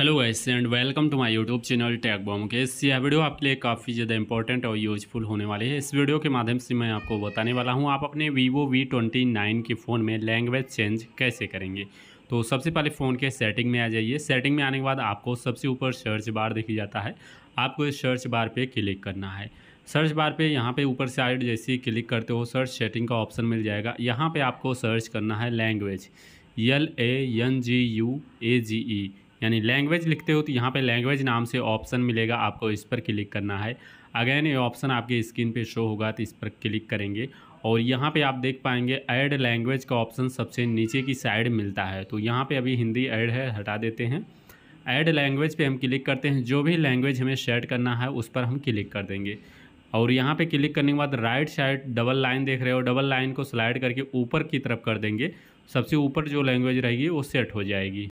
hello guys and welcome to my YouTube channel टैग बॉम इस यह वीडियो आपके लिए काफ़ी ज़्यादा इंपॉर्टेंट और यूजफुल होने वाली है इस वीडियो के माध्यम से मैं आपको बताने वाला हूं आप अपने वीवो वी ट्वेंटी नाइन के फ़ोन में लैंग्वेज चेंज कैसे करेंगे तो सबसे पहले फ़ोन के सेटिंग में आ जाइए सेटिंग में आने के बाद आपको सबसे ऊपर सर्च बार देखी जाता है आपको इस सर्च बार पर क्लिक करना है सर्च बार पे यहाँ पे ऊपर साइड जैसे क्लिक करते हो सर्च सेटिंग का ऑप्शन मिल जाएगा यहाँ पे आपको सर्च करना है language L A N G U A G E यानी लैंग्वेज लिखते हो तो यहाँ पे लैंग्वेज नाम से ऑप्शन मिलेगा आपको इस पर क्लिक करना है अगेन ये ऑप्शन आपके स्क्रीन पे शो होगा तो इस पर क्लिक करेंगे और यहाँ पे आप देख पाएंगे ऐड लैंग्वेज का ऑप्शन सबसे नीचे की साइड मिलता है तो यहाँ पे अभी हिंदी ऐड है हटा देते हैं ऐड लैंग्वेज पे हम क्लिक करते हैं जो भी लैंग्वेज हमें शेड करना है उस पर हम क्लिक कर देंगे और यहाँ पे क्लिक करने के बाद राइट साइड डबल लाइन देख रहे हो डबल लाइन को स्लाइड करके ऊपर की तरफ कर देंगे सबसे ऊपर जो लैंग्वेज रहेगी वो सेट हो जाएगी